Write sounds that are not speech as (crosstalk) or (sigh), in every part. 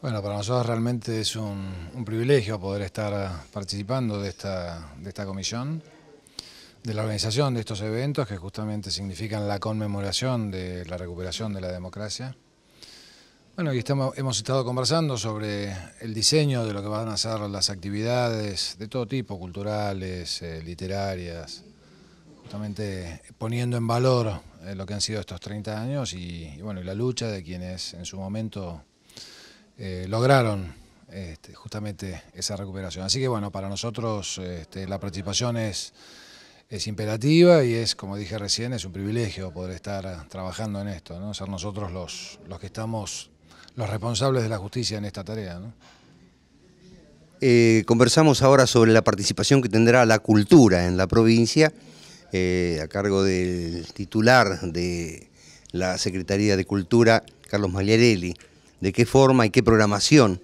Bueno, para nosotros realmente es un, privilegio poder estar participando de esta, de esta, comisión, de la organización de estos eventos que justamente significan la conmemoración de la recuperación de la democracia. Bueno, y estamos, hemos estado conversando sobre el diseño de lo que van a ser las actividades de todo tipo, culturales, eh, literarias, justamente poniendo en valor eh, lo que han sido estos 30 años bueno, y la lucha de quienes en su momento eh, lograron este, justamente esa recuperación. Así que bueno, para nosotros este, la participación es, es imperativa y es, como dije recién, es un privilegio poder estar trabajando en esto, ¿no? ser nosotros los, los que estamos, los responsables de la justicia en esta tarea. Eh, conversamos ahora sobre la participación que tendrá la cultura en la provincia, eh, a cargo del titular de la Secretaría de Cultura, Carlos Magliarelli de qué forma y qué programación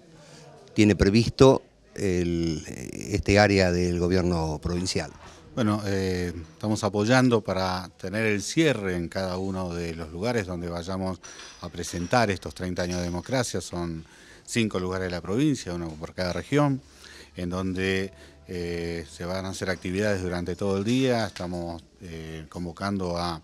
tiene previsto este área del gobierno provincial. Bueno, eh, estamos apoyando para tener el cierre en cada uno de los lugares donde vayamos a presentar estos 30 años de democracia. Son cinco lugares de la provincia, uno por cada región, en donde eh, se van a hacer actividades durante todo el día. Estamos eh, convocando a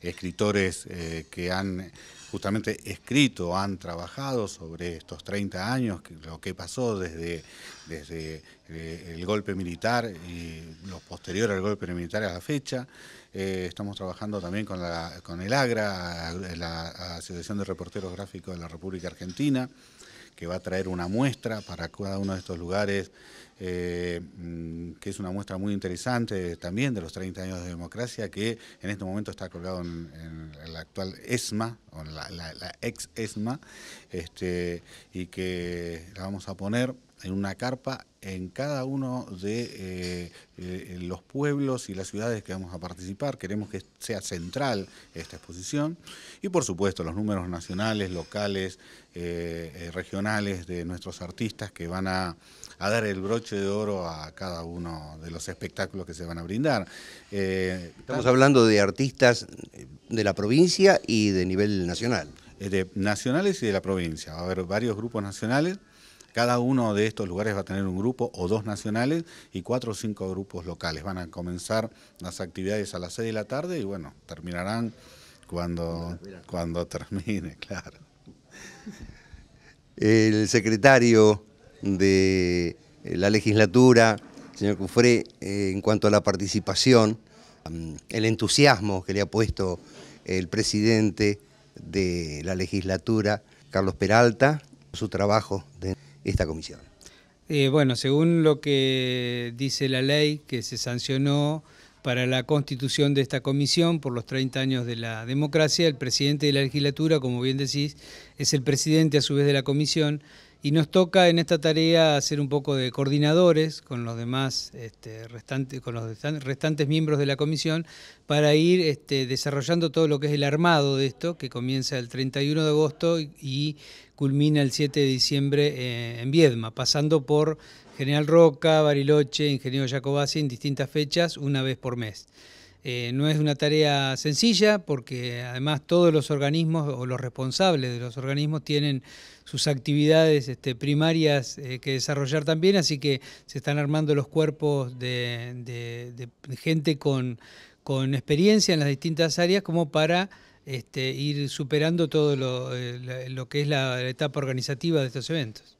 escritores que han justamente escrito, han trabajado sobre estos 30 años, lo que pasó desde, desde eh, el golpe militar y lo posterior al golpe militar a la fecha. Eh, estamos trabajando también con, la, con el AGRA, la Asociación de Reporteros Gráficos de la República Argentina que va a traer una muestra para cada uno de estos lugares, eh, mm, que es una muestra muy interesante también de los 30 años de democracia, que en este momento está colgado en, la actual ESMA, o la, ex ESMA, este, y que la vamos a poner en una carpa en cada uno de eh, eh, los pueblos y las ciudades que vamos a participar. Queremos que sea central esta exposición. Y por supuesto los números nacionales, locales, eh, regionales de nuestros artistas que van a, a, dar el broche de oro a cada uno de los espectáculos que se van a brindar. Estamos hablando de artistas de la provincia y de nivel nacional. De nacionales y de la provincia. Va a haber varios grupos nacionales cada uno de estos lugares va a tener un grupo o dos nacionales y cuatro o cinco grupos locales. Van a comenzar las actividades a las seis de la tarde y bueno, terminarán cuando, cuando termine, (laughs) claro. El secretario de la legislatura, señor Cufré, eh, en cuanto a la participación, mm, el entusiasmo que le ha puesto el presidente de la legislatura, Carlos Peralta, su trabajo de esta comisión. Eh, bueno, según lo que dice la ley que se sancionó para la constitución de esta comisión por los 30 años de la democracia, el presidente de la legislatura, como bien decís, es el presidente a su vez de la comisión y nos toca en esta tarea hacer un poco de coordinadores con los demás este, restantes, miembros de la comisión para ir este, desarrollando todo lo que es el armado de esto, que comienza el 31 de agosto y culmina el 7 de diciembre eh, en Viedma, pasando por General Roca, Bariloche, Ingeniero Jacobasi en distintas fechas, una vez por mes. Eh, no es una tarea sencilla porque además todos los organismos o los responsables de los organismos tienen sus actividades este, primarias eh, que desarrollar también, así que se están armando los cuerpos de, gente con, experiencia en las distintas áreas como para este, ir superando todo eh, lo que es la etapa organizativa de estos eventos.